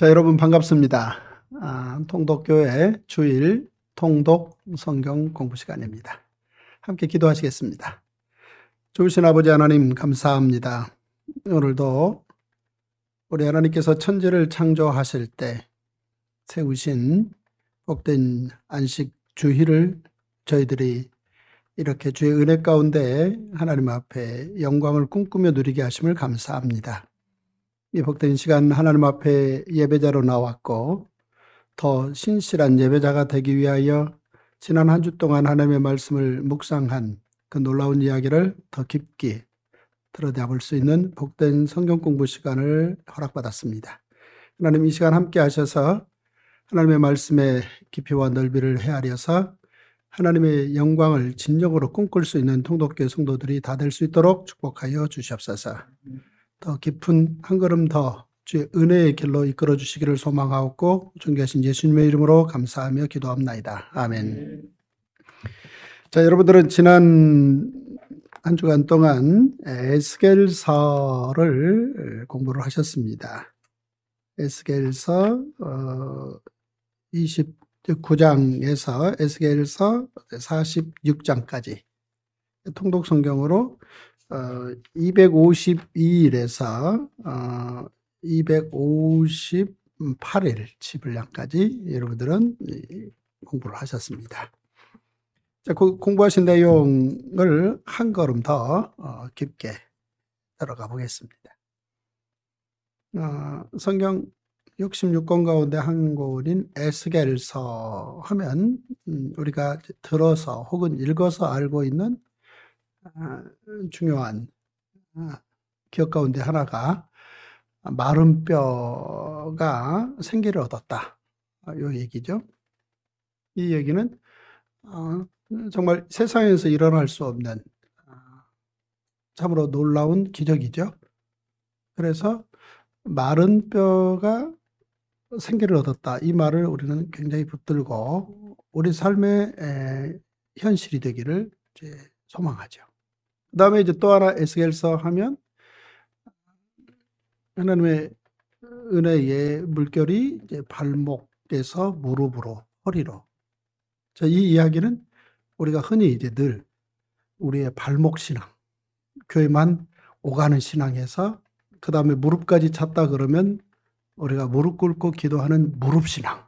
자, 여러분 반갑습니다. 아, 통독교회 주일 통독 성경 공부 시간입니다. 함께 기도하시겠습니다. 주신 아버지 하나님 감사합니다. 오늘도 우리 하나님께서 천지를 창조하실 때 세우신 복된 안식 주일을 저희들이 이렇게 주의 은혜 가운데 하나님 앞에 영광을 꿈꾸며 누리게 하심을 감사합니다. 이 복된 시간 하나님 앞에 예배자로 나왔고 더 신실한 예배자가 되기 위하여 지난 한 주 동안 하나님의 말씀을 묵상한 그 놀라운 이야기를 더 깊게 들여다볼 수 있는 복된 성경 공부 시간을 허락받았습니다. 하나님 이 시간 함께 하셔서 하나님의 말씀의 깊이와 넓이를 헤아려서 하나님의 영광을 진정으로 꿈꿀 수 있는 통독교 성도들이 다 될 수 있도록 축복하여 주시옵소서. 더 깊은 한 걸음 더 주의 은혜의 길로 이끌어 주시기를 소망하옵고 존귀하신 예수님의 이름으로 감사하며 기도합나이다. 아멘. 네. 자, 여러분들은 지난 한 주간 동안 에스겔서를 공부를 하셨습니다. 에스겔서 29장에서 어, 에스겔서 46장까지 통독 성경으로 어, 252일에서 어, 258일 지분량까지 여러분들은 공부를 하셨습니다. 자, 그 공부하신 내용을 한 걸음 더 어, 깊게 들어가 보겠습니다. 어, 성경 66권 가운데 한 권인 에스겔서 하면 음, 우리가 들어서 혹은 읽어서 알고 있는 중요한 아, 기억 가운데 하나가 마른 뼈가 생기를 얻었다. 아, 요 얘기죠. 이 얘기는 아, 정말 세상에서 일어날 수 없는 참으로 놀라운 기적이죠. 그래서 마른 뼈가 생기를 얻었다. 이 말을 우리는 굉장히 붙들고 우리 삶의 현실이 되기를 소망하죠. 그 다음에 이제 또 하나 에스겔서 하면 하나님의 은혜의 물결이 이제 발목에서 무릎으로 허리로. 자, 이 이야기는 우리가 흔히 이제 늘 우리의 발목 신앙, 교회만 오가는 신앙에서 그 다음에 무릎까지 찼다 그러면 우리가 무릎 꿇고 기도하는 무릎 신앙.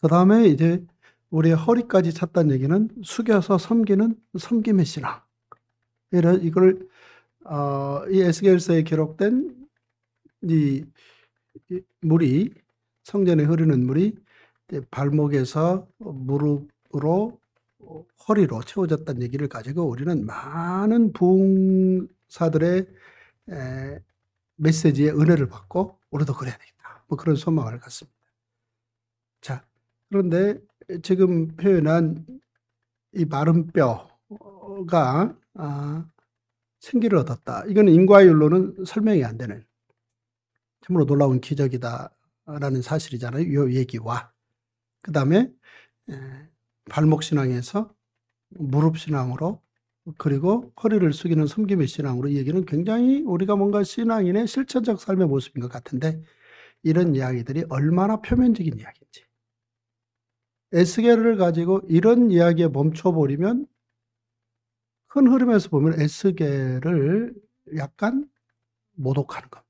그 다음에 이제 우리의 허리까지 찼다는 얘기는 숙여서 섬기는 섬김의 신앙. 이런 이걸 어, 이 에스겔서에 기록된 이, 물이 성전에 흐르는 물이 발목에서 무릎으로 어, 허리로 채워졌다는 얘기를 가지고 우리는 많은 부흥사들의 에, 메시지에 은혜를 받고 우리도 그래야 되겠다. 뭐 그런 소망을 갖습니다. 자, 그런데 지금 표현한 이 마른 뼈, 인과가 아, 생기를 얻었다. 이거는 인과율로는 설명이 안 되는 참으로 놀라운 기적이다라는 사실이잖아요. 이 얘기와 그 다음에 발목 신앙에서 무릎 신앙으로 그리고 허리를 숙이는 섬김의 신앙으로 이 얘기는 굉장히 우리가 뭔가 신앙인의 실천적 삶의 모습인 것 같은데 이런 이야기들이 얼마나 표면적인 이야기인지 에스겔을 가지고 이런 이야기에 멈춰버리면 큰 흐름에서 보면 에스겔을 약간 모독하는 겁니다.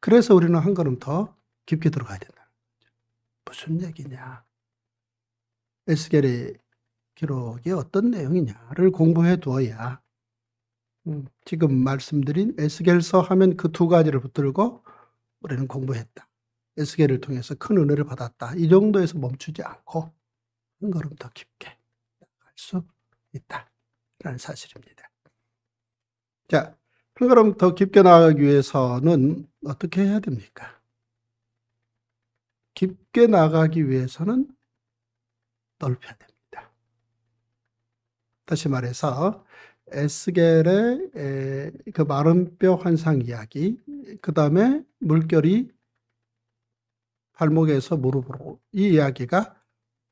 그래서 우리는 한 걸음 더 깊게 들어가야 된다. 무슨 얘기냐? 에스겔의 기록이 어떤 내용이냐를 공부해 두어야 음, 지금 말씀드린 에스겔서 하면 그 두 가지를 붙들고 우리는 공부했다. 에스겔을 통해서 큰 은혜를 받았다. 이 정도에서 멈추지 않고 한 걸음 더 깊게 수 있다라는 사실입니다. 자, 그럼 더 깊게 나아가기 위해서는 어떻게 해야 됩니까? 깊게 나가기 위해서는 넓혀야 됩니다. 다시 말해서 에스겔의 그 마른 뼈 환상 이야기, 그 다음에 물결이 발목에서 무릎으로 이 이야기가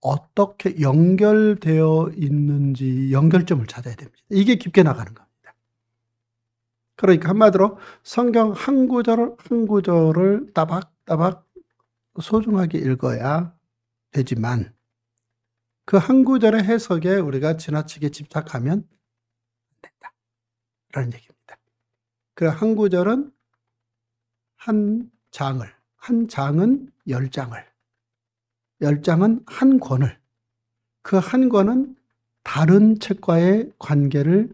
어떻게 연결되어 있는지 연결점을 찾아야 됩니다. 이게 깊게 나가는 겁니다. 그러니까 한마디로 성경 한구절한 구절을 따박따박 소중하게 읽어야 되지만 그 한 구절의 해석에 우리가 지나치게 집착하면 된다. 라는 얘기입니다. 그 한 구절은 한 장을, 한 장은 열 장을 열장은한 권을 그 한 권은 다른 책과의 관계를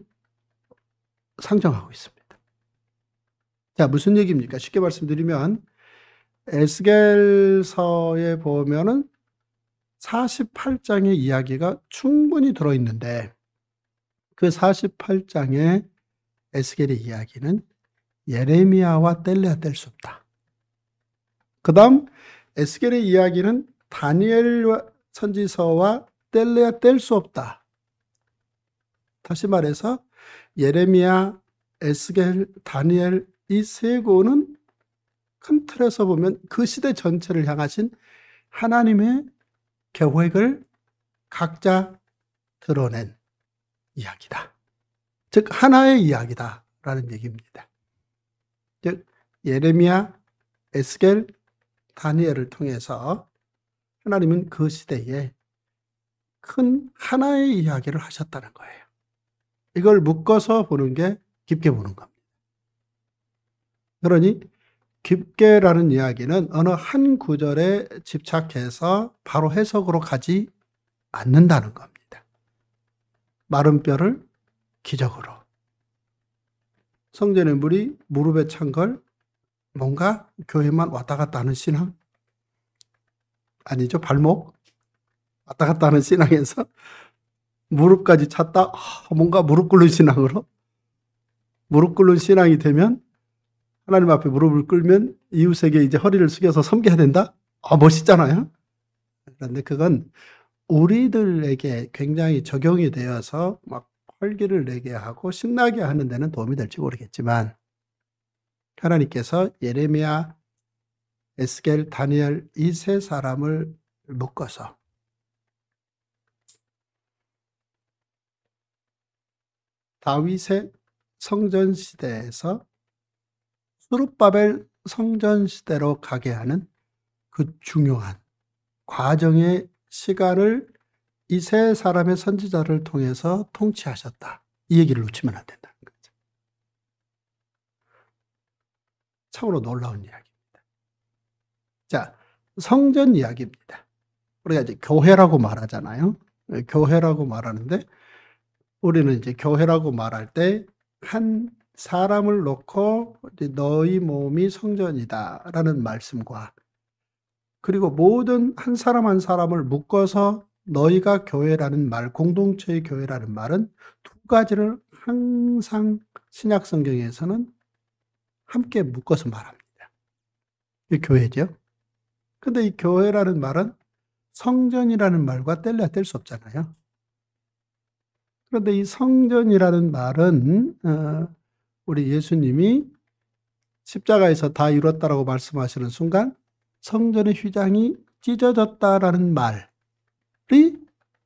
상정하고 있습니다. 자, 무슨 얘기입니까? 쉽게 말씀드리면 에스겔서에 보면은 48장의 이야기가 충분히 들어 있는데 그 48장의 에스겔의 이야기는 예레미야와 뗄래야 뗄 수 없다. 그다음 에스겔의 이야기는 다니엘 선지서와 뗄래야 뗄 수 없다. 다시 말해서 예레미야, 에스겔, 다니엘 이세 고는 큰 틀에서 보면 그 시대 전체를 향하신 하나님의 계획을 각자 드러낸 이야기다. 즉 하나의 이야기다라는 얘기입니다. 즉 예레미야, 에스겔, 다니엘을 통해서 하나님은 그 시대에 큰 하나의 이야기를 하셨다는 거예요. 이걸 묶어서 보는 게 깊게 보는 겁니다. 그러니 깊게라는 이야기는 어느 한 구절에 집착해서 바로 해석으로 가지 않는다는 겁니다. 마른 뼈를 기적으로. 성전의 물이 무릎에 찬 걸 뭔가 교회만 왔다 갔다 하는 신앙 아니죠. 발목 왔다 갔다 하는 신앙에서 무릎까지 찼다. 뭔가 무릎 꿇는 신앙으로 무릎 꿇는 신앙이 되면 하나님 앞에 무릎을 꿇면 이웃에게 이제 허리를 숙여서 섬겨야 된다. 아 멋있잖아요. 그런데 그건 우리들에게 굉장히 적용이 되어서 막 활기를 내게 하고 신나게 하는 데는 도움이 될지 모르겠지만 하나님께서 예레미야 에스겔, 다니엘 이세 사람을 묶어서 다윗의 성전 시대에서 수룹바벨 성전 시대로 가게 하는 그 중요한 과정의 시간을 이세 사람의 선지자를 통해서 통치하셨다. 이 얘기를 놓치면 안 된다는 거죠. 참으로 놀라운 이야기. 자, 성전 이야기입니다. 우리가 이제 교회라고 말하잖아요. 예, 교회라고 말하는데 우리는 이제 교회라고 말할 때 한 사람을 놓고 너희 몸이 성전이다라는 말씀과 그리고 모든 한 사람 한 사람을 묶어서 너희가 교회라는 말, 공동체의 교회라는 말은 두 가지를 항상 신약 성경에서는 함께 묶어서 말합니다. 이 교회죠. 근데 이 교회라는 말은 성전이라는 말과 뗄래야 뗄 수 없잖아요. 그런데 이 성전이라는 말은 어, 우리 예수님이 십자가에서 다 이뤘다라고 말씀하시는 순간 성전의 휘장이 찢어졌다라는 말이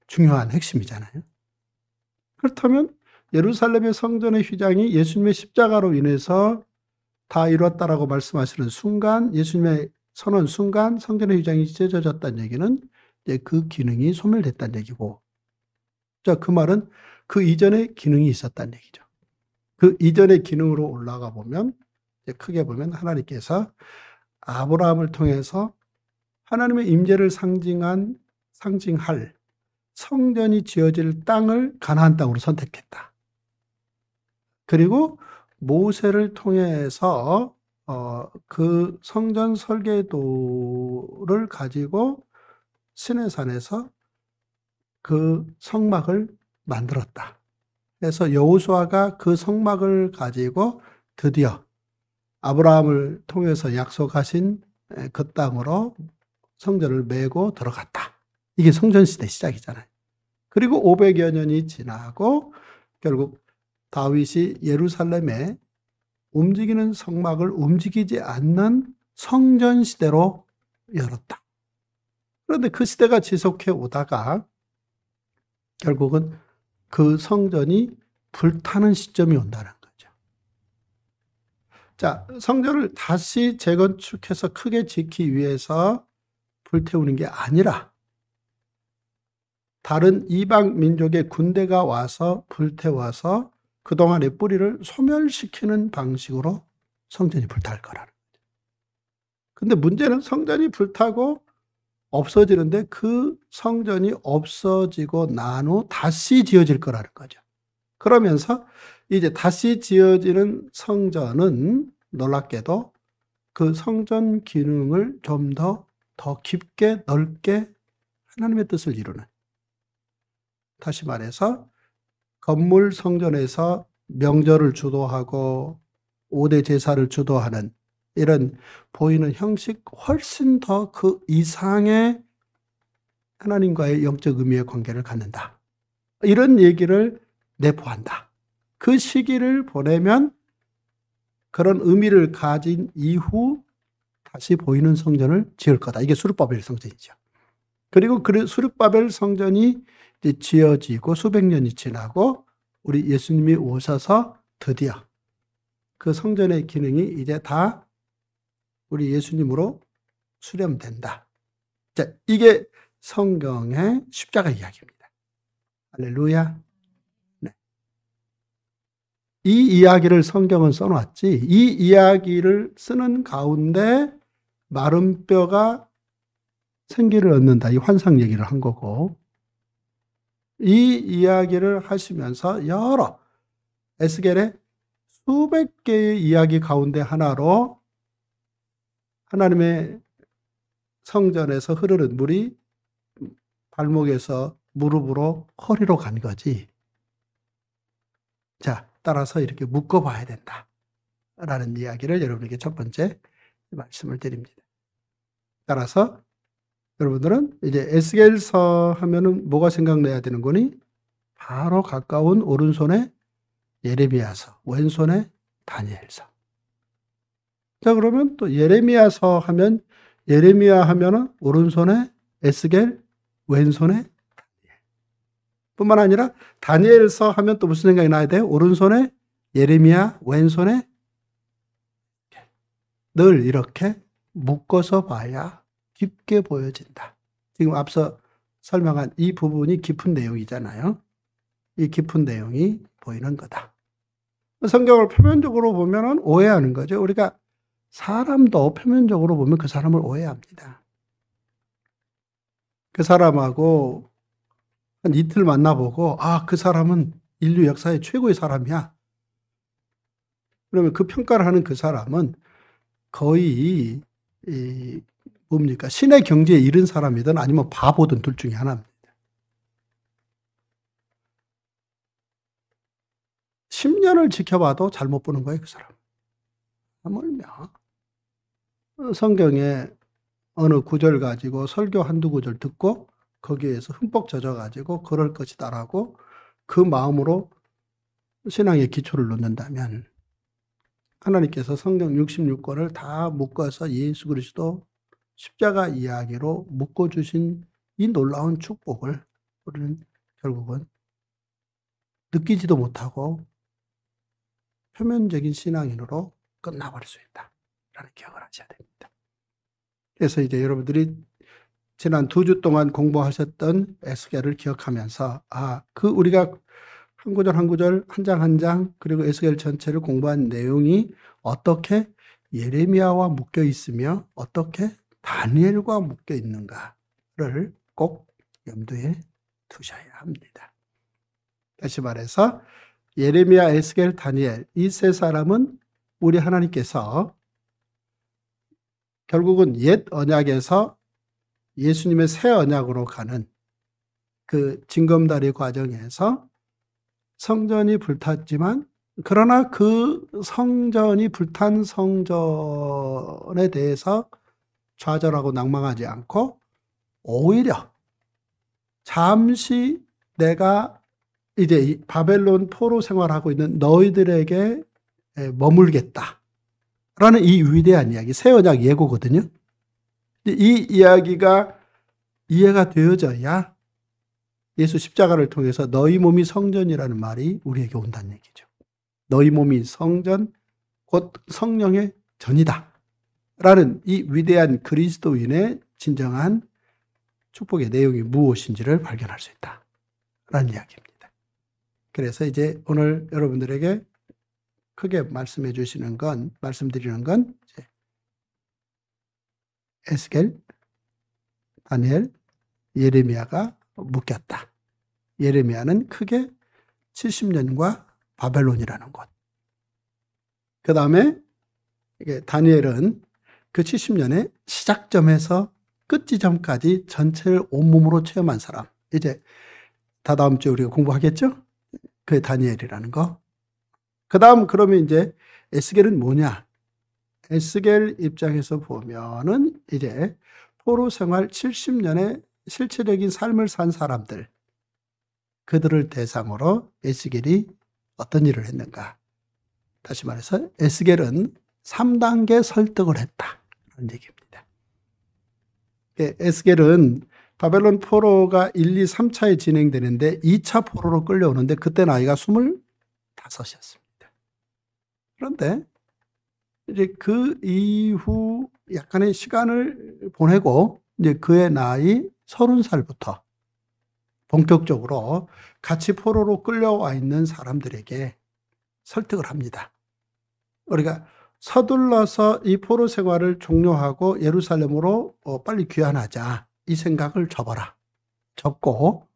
중요한 핵심이잖아요. 그렇다면 예루살렘의 성전의 휘장이 예수님의 십자가로 인해서 다 이뤘다라고 말씀하시는 순간 예수님의 선언 순간 성전의 위장이 찢어졌다는 얘기는 이제 그 기능이 소멸됐다는 얘기고 자, 그 말은 그 이전에 기능이 있었다는 얘기죠. 그 이전의 기능으로 올라가 보면 크게 보면 하나님께서 아브라함을 통해서 하나님의 임재를 상징한 상징할 성전이 지어질 땅을 가나안 땅으로 선택했다. 그리고 모세를 통해서 어, 그 성전 설계도를 가지고 신해산에서 그 성막을 만들었다. 그래서 여호수아가 그 성막을 가지고 드디어 아브라함을 통해서 약속하신 그 땅으로 성전을 메고 들어갔다. 이게 성전 시대 시작이잖아요. 그리고 500여 년이 지나고 결국 다윗이 예루살렘에 움직이는 성막을 움직이지 않는 성전 시대로 열었다. 그런데 그 시대가 지속해 오다가 결국은 그 성전이 불타는 시점이 온다는 거죠. 자, 성전을 다시 재건축해서 크게 짓기 위해서 불태우는 게 아니라 다른 이방 민족의 군대가 와서 불태워서 그동안의 뿌리를 소멸시키는 방식으로 성전이 불탈 거라는 거죠. 근데 문제는 성전이 불타고 없어지는데 그 성전이 없어지고 난 후 다시 지어질 거라는 거죠. 그러면서 이제 다시 지어지는 성전은 놀랍게도 그 성전 기능을 좀 더더 더 깊게 넓게 하나님의 뜻을 이루는 다시 말해서 건물 성전에서 명절을 주도하고 5대 제사를 주도하는 이런 보이는 형식 훨씬 더 그 이상의 하나님과의 영적 의미의 관계를 갖는다. 이런 얘기를 내포한다. 그 시기를 보내면 그런 의미를 가진 이후 다시 보이는 성전을 지을 거다. 이게 수르바벨 성전이죠. 그리고 그 수륙바벨 성전이 지어지고 수백 년이 지나고 우리 예수님이 오셔서 드디어 그 성전의 기능이 이제 다 우리 예수님으로 수렴된다. 자, 이게 성경의 십자가 이야기입니다. 할렐루야. 네. 이 이야기를 성경은 써놨지, 이 이야기를 쓰는 가운데 마름 뼈가 생기를 얻는다. 이 환상 얘기를 한 거고. 이 이야기를 하시면서 여러 에스겔의 수백 개의 이야기 가운데 하나로 하나님의 성전에서 흐르는 물이 발목에서 무릎으로 허리로 간 거지. 자, 따라서 이렇게 묶어봐야 된다. 라는 이야기를 여러분에게 첫 번째 말씀을 드립니다. 따라서 여러분들은 이제 에스겔서 하면은 뭐가 생각나야 되는 거니? 바로 가까운 오른손에 예레미야서, 왼손에 다니엘서. 자 그러면 또 예레미야서 하면 예레미야 하면은 오른손에 에스겔, 왼손에 다니엘. 뿐만 아니라 다니엘서 하면 또 무슨 생각이 나야 돼? 오른손에 예레미야, 왼손에 늘 이렇게 묶어서 봐야 깊게 보여진다. 지금 앞서 설명한 이 부분이 깊은 내용이잖아요. 이 깊은 내용이 보이는 거다. 성경을 표면적으로 보면 오해하는 거죠. 우리가 사람도 표면적으로 보면 그 사람을 오해합니다. 그 사람하고 한 이틀 만나보고, 아, 그 사람은 인류 역사의 최고의 사람이야. 그러면 그 평가를 하는 그 사람은 거의 뭡니까? 신의 경지에 이른 사람이든 아니면 바보든 둘 중에 하나입니다. 십년을 지켜봐도 잘못 보는 거예요, 그 사람. 뭘며. 성경에 어느 구절 가지고 설교 한두 구절 듣고 거기에서 흠뻑 젖어가지고 그럴 것이다라고 그 마음으로 신앙의 기초를 놓는다면 하나님께서 성경 66권을 다 묶어서 예수 그리스도 십자가 이야기로 묶어주신 이 놀라운 축복을 우리는 결국은 느끼지도 못하고 표면적인 신앙인으로 끝나버릴 수 있다. 라는 기억을 하셔야 됩니다. 그래서 이제 여러분들이 지난 두 주 동안 공부하셨던 에스겔을 기억하면서 아, 그 우리가 한 구절 한 구절 한 장 한 장 그리고 에스겔 전체를 공부한 내용이 어떻게 예레미야와 묶여 있으며 어떻게 다니엘과 묶여 있는가를 꼭 염두에 두셔야 합니다. 다시 말해서 예레미야, 에스겔, 다니엘 이 세 사람은 우리 하나님께서 결국은 옛 언약에서 예수님의 새 언약으로 가는 그 징검다리 과정에서 성전이 불탔지만 그러나 그 성전이 불탄 성전에 대해서 좌절하고 낙망하지 않고 오히려 잠시 내가 이제 바벨론 포로 생활하고 있는 너희들에게 머물겠다. 라는 이 위대한 이야기, 새 언약 예고거든요. 이 이야기가 이해가 되어져야 예수 십자가를 통해서 너희 몸이 성전이라는 말이 우리에게 온다는 얘기죠. 너희 몸이 성전, 곧 성령의 전이다. 라는 이 위대한 그리스도인의 진정한 축복의 내용이 무엇인지를 발견할 수 있다. 라는 이야기입니다. 그래서 이제 오늘 여러분들에게 크게 말씀해 주시는 건, 말씀드리는 건, 에스겔, 다니엘, 예레미야가 묶였다. 예레미야는 크게 70년과 바벨론이라는 것. 그 다음에 다니엘은 그 70년의 시작점에서 끝지점까지 전체를 온몸으로 체험한 사람. 이제 다다음 주에 우리가 공부하겠죠? 그의 다니엘이라는 거. 그 다음 그러면 이제 에스겔은 뭐냐? 에스겔 입장에서 보면은 이제 포로 생활 70년의 실체적인 삶을 산 사람들. 그들을 대상으로 에스겔이 어떤 일을 했는가? 다시 말해서 에스겔은 3단계 설득을 했다. 하는 얘기입니다. 예, 에스겔은 바벨론 포로가 1, 2, 3차에 진행되는데 2차 포로로 끌려오는데 그때 나이가 25이었습니다. 그런데 이제 그 이후 약간의 시간을 보내고 이제 그의 나이 30살부터 본격적으로 같이 포로로 끌려와 있는 사람들에게 설득을 합니다. 우리가 서둘러서 이 포로 생활을 종료하고 예루살렘으로 어, 빨리 귀환하자 이 생각을 접어라 접고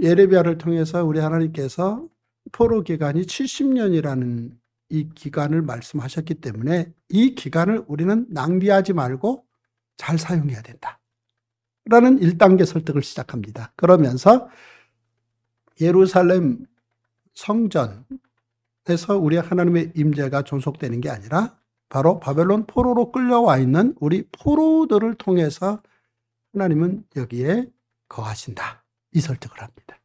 예레비아를 통해서 우리 하나님께서 포로 기간이 70년이라는 이 기간을 말씀하셨기 때문에 이 기간을 우리는 낭비하지 말고 잘 사용해야 된다. 라는 1단계 설득을 시작합니다. 그러면서 예루살렘 성전, 해서 우리 하나님의 임재가 존속되는 게 아니라 바로 바벨론 포로로 끌려와 있는 우리 포로들을 통해서 하나님은 여기에 거하신다. 이 설득을 합니다.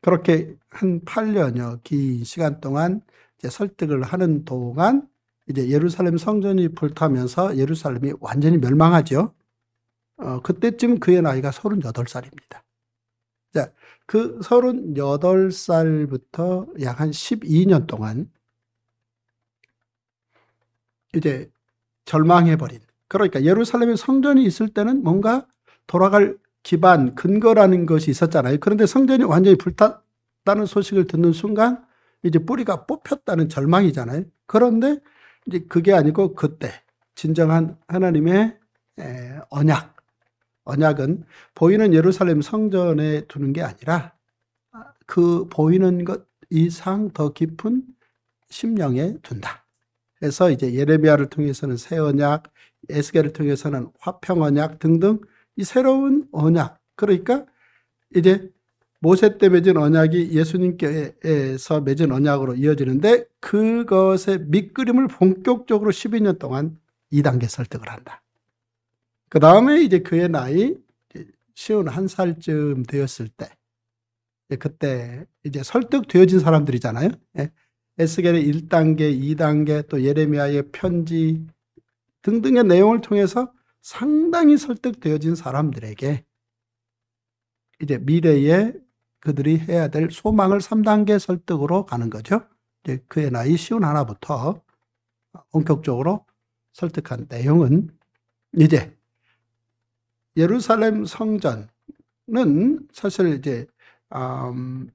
그렇게 한 8년여 긴 시간 동안 설득을 하는 동안 이제 예루살렘 성전이 불타면서 예루살렘이 완전히 멸망하죠. 어, 그때쯤 그의 나이가 38살입니다. 자, 그 38살부터 약 한 12년 동안 이제 절망해버린. 그러니까 예루살렘에 성전이 있을 때는 뭔가 돌아갈 기반, 근거라는 것이 있었잖아요. 그런데 성전이 완전히 불탔다는 소식을 듣는 순간 이제 뿌리가 뽑혔다는 절망이잖아요. 그런데 이제 그게 아니고 그때 진정한 하나님의 언약, 언약은 보이는 예루살렘 성전에 두는 게 아니라 아, 그 보이는 것 이상 더 깊은 심령에 둔다. 그래서 이제 예레미야를 통해서는 새 언약, 에스겔을 통해서는 화평 언약 등등 이 새로운 언약 그러니까 이제 모세 때 맺은 언약이 예수님께서 맺은 언약으로 이어지는데 그것의 밑그림을 본격적으로 12년 동안 2단계 설득을 한다. 그 다음에 이제 그의 나이 쉬운 한 살쯤 되었을 때, 그때 이제 설득되어진 사람들이잖아요. 예. 에스겔의 1단계, 2단계, 또 예레미야의 편지 등등의 내용을 통해서 상당히 설득되어진 사람들에게 이제 미래에 그들이 해야 될 소망을 3단계 설득으로 가는 거죠. 이제 그의 나이 쉬운 하나부터 어, 본격적으로 설득한 내용은 이제 예루살렘 성전은 사실 이제 음,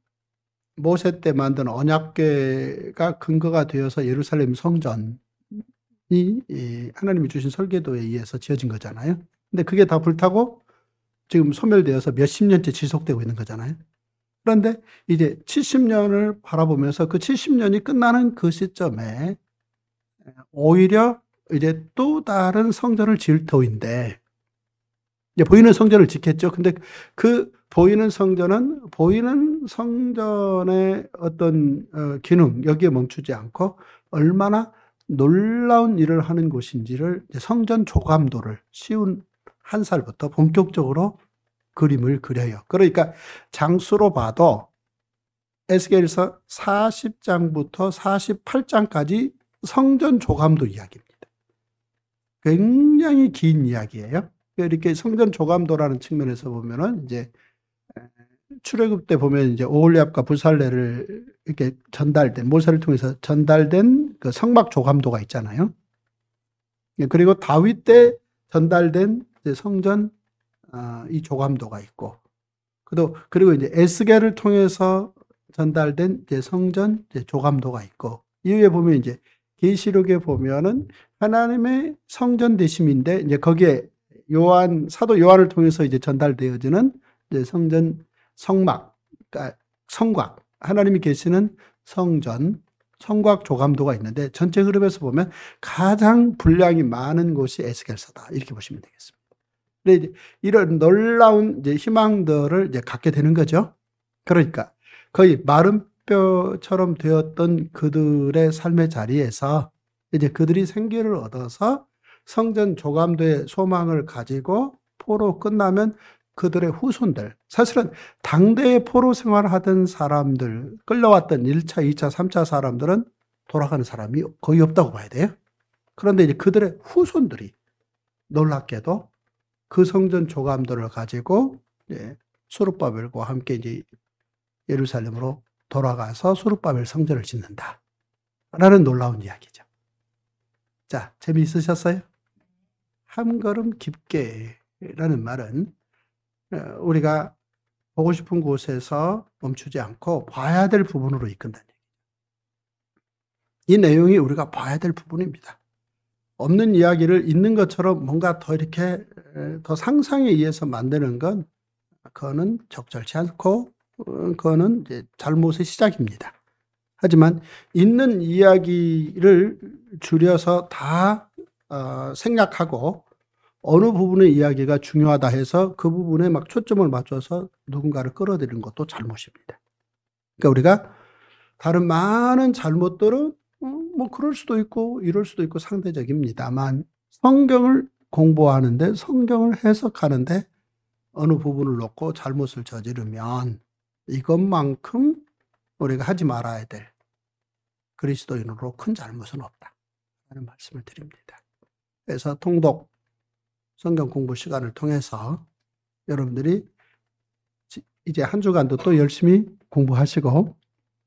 모세 때 만든 언약궤가 근거가 되어서 예루살렘 성전이 하나님이 주신 설계도에 의해서 지어진 거잖아요. 근데 그게 다 불타고 지금 소멸되어서 몇십 년째 지속되고 있는 거잖아요. 그런데 이제 70년을 바라보면서 그 70년이 끝나는 그 시점에 오히려 이제 또 다른 성전을 지을 터인데 이제 보이는 성전을 지켰죠. 근데 그 보이는 성전은 보이는 성전의 어떤 어, 기능 여기에 멈추지 않고 얼마나 놀라운 일을 하는 곳인지를 성전 조감도를 쉬운 한 살부터 본격적으로 그림을 그려요. 그러니까 장수로 봐도 에스겔서 40장부터 48장까지 성전 조감도 이야기입니다. 굉장히 긴 이야기예요. 이렇게 성전 조감도라는 측면에서 보면은 이제 출애굽 때 보면 이제 오홀리압과 불살레를 이렇게 전달된 모세를 통해서 전달된 그 성막 조감도가 있잖아요. 예, 그리고 다윗 때 전달된 성전 어, 이 조감도가 있고, 그도 그리고 이제 에스겔을 통해서 전달된 이제 성전 이제 조감도가 있고 이후에 보면 이제 계시록에 보면은 하나님의 성전 대심인데 이제 거기에 요한 사도 요한을 통해서 이제 전달되어지는 이제 성전 성막 그러니까 성곽 하나님이 계시는 성전 성곽 조감도가 있는데 전체 흐름에서 보면 가장 분량이 많은 곳이 에스겔서다 이렇게 보시면 되겠습니다. 근데 이런 놀라운 이제 희망들을 이제 갖게 되는 거죠. 그러니까 거의 마른 뼈처럼 되었던 그들의 삶의 자리에서 이제 그들이 생기를 얻어서 성전 조감도의 소망을 가지고 포로 끝나면 그들의 후손들, 사실은 당대의 포로 생활을 하던 사람들, 끌려왔던 1차, 2차, 3차 사람들은 돌아가는 사람이 거의 없다고 봐야 돼요. 그런데 이제 그들의 후손들이 놀랍게도 그 성전 조감들을 가지고 예, 수르바벨과 함께 이제 예루살렘으로 돌아가서 수르바벨 성전을 짓는다라는 놀라운 이야기죠. 자, 재미있으셨어요? 한 걸음 깊게라는 말은 어, 우리가 보고 싶은 곳에서 멈추지 않고 봐야 될 부분으로 이끈다는 얘기이 내용이 우리가 봐야 될 부분입니다. 없는 이야기를 있는 것처럼 뭔가 더 이렇게 더 상상에 의해서 만드는 건 그거는 적절치 않고 어, 그거는 잘못의 시작입니다. 하지만 있는 이야기를 줄여서 다 어, 생략하고 어느 부분의 이야기가 중요하다 해서 그 부분에 막 초점을 맞춰서 누군가를 끌어들이는 것도 잘못입니다. 그러니까 우리가 다른 많은 잘못들은 음, 뭐 그럴 수도 있고 이럴 수도 있고 상대적입니다만 성경을 공부하는데 성경을 해석하는데 어느 부분을 놓고 잘못을 저지르면 이것만큼 우리가 하지 말아야 될 그리스도인으로 큰 잘못은 없다. 라는 말씀을 드립니다. 그래서 통독, 성경 공부 시간을 통해서 여러분들이 이제 한 주간도 또 열심히 공부하시고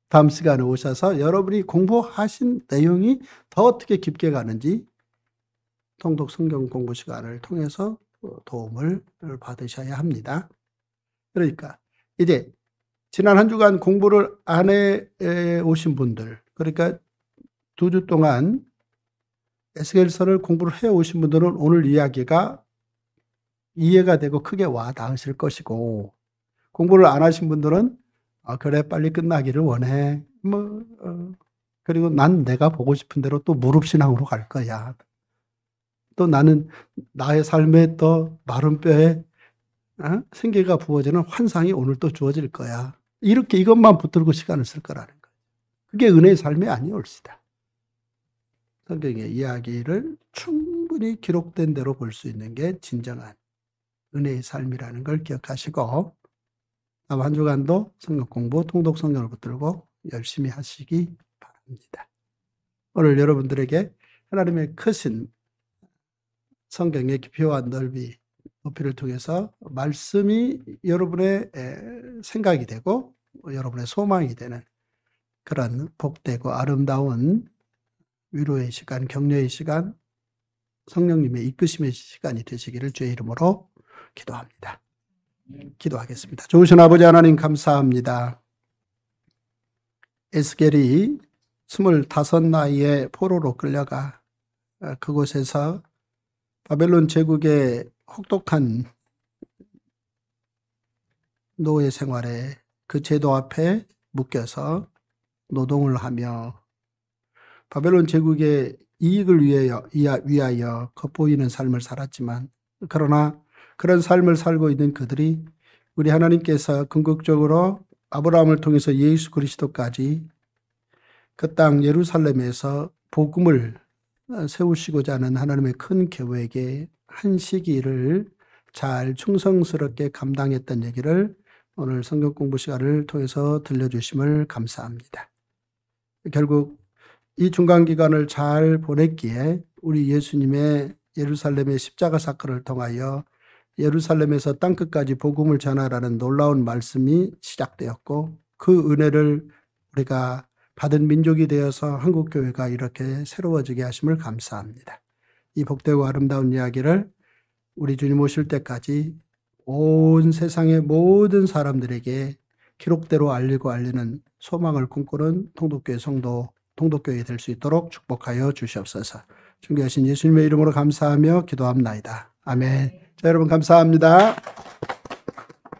다음 시간에 오셔서 여러분이 공부하신 내용이 더 어떻게 깊게 가는지 통독 성경 공부 시간을 통해서 어, 도움을 받으셔야 합니다. 그러니까 이제 지난 한 주간 공부를 안 해 오신 분들 그러니까 두 주 동안 에스겔서를 공부를 해 오신 분들은 오늘 이야기가 이해가 되고 크게 와 닿으실 것이고 공부를 안 하신 분들은 아 그래 빨리 끝나기를 원해 뭐 어, 그리고 난 내가 보고 싶은 대로 또 무릎 신앙으로 갈 거야 또 나는 나의 삶에 또 마른 뼈에 어? 생계가 부어지는 환상이 오늘 또 주어질 거야 이렇게 이것만 붙들고 시간을 쓸 거라는 거예요 그게 은혜의 삶이 아니올시다 성경의 이야기를 충분히 기록된 대로 볼 수 있는 게 진정한 은혜의 삶이라는 걸 기억하시고 다음 한 주간도 성경 공부 통독 성경을 붙들고 열심히 하시기 바랍니다. 오늘 여러분들에게 하나님의 크신 성경의 깊이와 넓이 높이를 통해서 말씀이 여러분의 생각이 되고 여러분의 소망이 되는 그런 복되고 아름다운 위로의 시간, 격려의 시간, 성령님의 이끄심의 시간이 되시기를 주의 이름으로 기도합니다. 기도하겠습니다. 좋으신 아버지 하나님 감사합니다. 에스겔이 25 나이에 포로로 끌려가 어, 그곳에서 바벨론 제국의 혹독한 노예 생활에 그 제도 앞에 묶여서 노동을 하며 바벨론 제국의 이익을 위하여, 위하여 겉보이는 삶을 살았지만 그러나 그런 삶을 살고 있는 그들이 우리 하나님께서 궁극적으로 아브라함을 통해서 예수 그리스도까지 그 땅 예루살렘에서 복음을 어, 세우시고자 하는 하나님의 큰 계획에 한 시기를 잘 충성스럽게 감당했던 얘기를 오늘 성경 공부 시간을 통해서 들려주심을 감사합니다. 결국 이 중간 기간을 잘 보냈기에 우리 예수님의 예루살렘의 십자가 사건을 통하여 예루살렘에서 땅끝까지 복음을 전하라는 놀라운 말씀이 시작되었고 그 은혜를 우리가 받은 민족이 되어서 한국 교회가 이렇게 새로워지게 하심을 감사합니다. 이 복되고 아름다운 이야기를 우리 주님 오실 때까지 온 세상의 모든 사람들에게 기록대로 알리고 알리는 소망을 꿈꾸는 통독교회 성도 통독교회 될수 있도록 축복하여 주시옵소서. 존귀하신 예수님의 이름으로 감사하며 기도합나이다. 아멘. 네, 여러분 감사합니다.